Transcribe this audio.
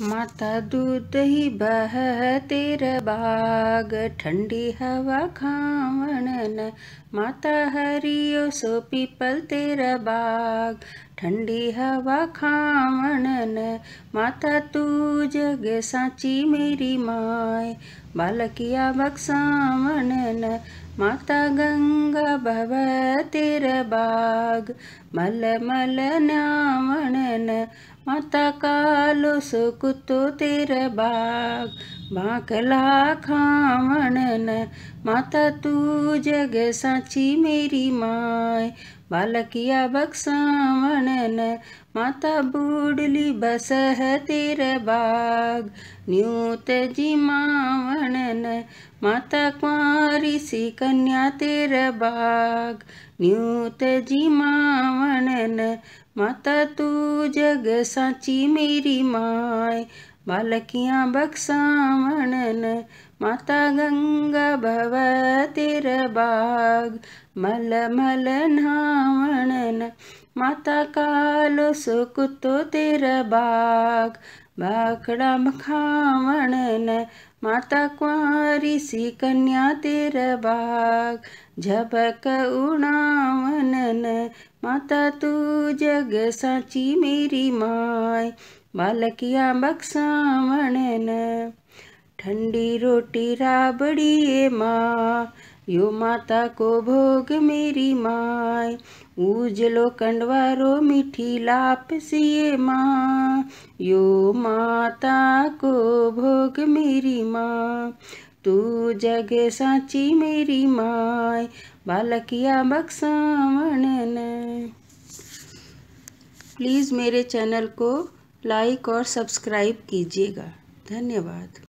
माता दूत ही बह तेर बाग ठंडी हवा खावन माता हरियो सो पीपल तेर बाग ठंडी हवा खावन माता तू जग साची मे मलकिया ब्सन माता गंगा भव तेर बाग मल मल न्यामन कालो कालसुतो तेर बाग ભાકલા ખાવણ માતા તું જગ સાચી મેરી માય બાલકિયા બક્ષાવણ માતા બુડલી બસહ તેર બાગ ન્યુત જીમાવણ માતા કુંવારી સી કન્યા તેર બાગ ન્યુત જીમાવણ માતા તું જગ સાચી મેરી માય बालकियां बक्सामणन माता गंगा भव ते बाग मल माता काल सुतु ते बा माता मखाम मा कन्या ते बाग जबक माता तू जग साची मेरी माए बालकिया बक्सावण न ठंडी रोटी राबड़ी ए माँ यो माता को भोग मेरी माए उजलो कंडवारो मीठी लाप सिए माँ यो माता को भोग मेरी माँ तू जग साची मेरी माय बालकिया बक्सावण प्लीज़ मेरे चैनल को लाइक और सब्सक्राइब कीजिएगा धन्यवाद